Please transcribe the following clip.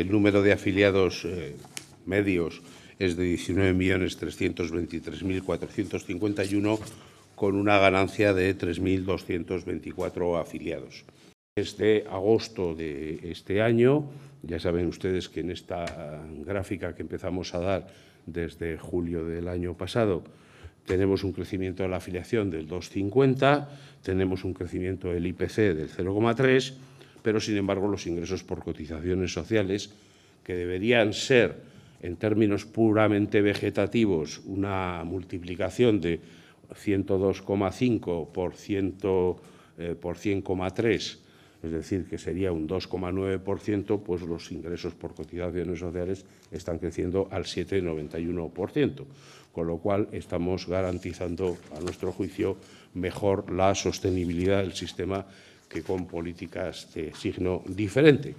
El número de afiliados eh, medios es de 19.323.451, con una ganancia de 3.224 afiliados. Este agosto de este año, ya saben ustedes que en esta gráfica que empezamos a dar desde julio del año pasado, tenemos un crecimiento de la afiliación del 2,50, tenemos un crecimiento del IPC del 0,3 pero sin embargo los ingresos por cotizaciones sociales, que deberían ser en términos puramente vegetativos una multiplicación de 102,5 por, 100,3, eh, es decir, que sería un 2,9%, pues los ingresos por cotizaciones sociales están creciendo al 7,91%, con lo cual estamos garantizando, a nuestro juicio, mejor la sostenibilidad del sistema que con políticas de signo diferente.